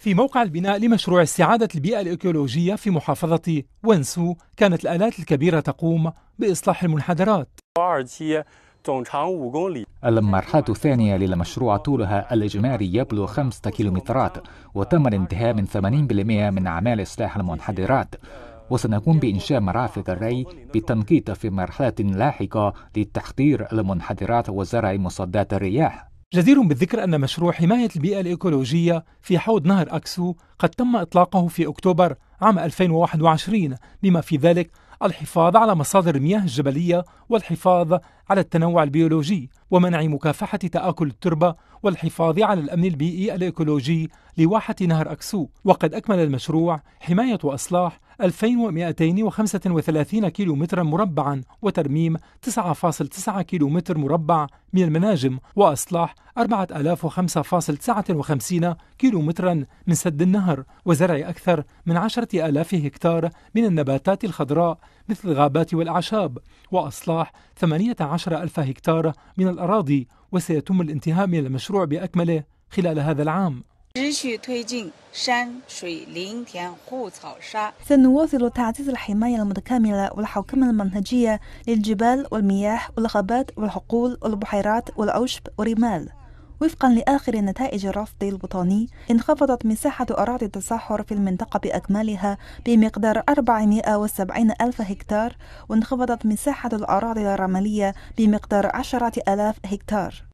في موقع البناء لمشروع استعادة البيئة الإيكولوجية في محافظة ونسو كانت الآلات الكبيرة تقوم بإصلاح المنحدرات المرحلة الثانية للمشروع طولها الإجمالي يبلغ 5 كيلومترات وتم الانتهاء من 80% من أعمال إصلاح المنحدرات وسنقوم بإنشاء مرافق الري بالتنقيط في مرحلة لاحقة لتحضير المنحدرات وزرع مصدات الرياح جدير بالذكر أن مشروع حماية البيئة الإيكولوجية في حوض نهر أكسو قد تم إطلاقه في أكتوبر عام 2021 بما في ذلك الحفاظ على مصادر المياه الجبلية والحفاظ على التنوع البيولوجي ومنع مكافحة تآكل التربة والحفاظ على الأمن البيئي الإيكولوجي لواحة نهر أكسو وقد أكمل المشروع حماية وإصلاح 2235 كيلو مترا مربعا وترميم 9.9 كيلو متر مربع من المناجم وإصلاح 4005.59 كيلو مترا من سد النهر وزرع أكثر من 10000 هكتار من النباتات الخضراء مثل الغابات والأعشاب وإصلاح 18000 هكتار من الأراضي وسيتم الانتهاء من المشروع بأكمله خلال هذا العام 持续推进山水林田护草沙。سنواصل تعزيز الحماية المتكاملة والحوكمة المنهجية للجبال والمياه والغابات والحقول والبحيرات والأوشب والرمال. وفقا لآخر نتائج الرصد البطاني انخفضت مساحة أراضي التصحر في المنطقة بأكملها بمقدار 470 ألف هكتار وانخفضت مساحة الأراضي الرملية بمقدار 10 ألاف هكتار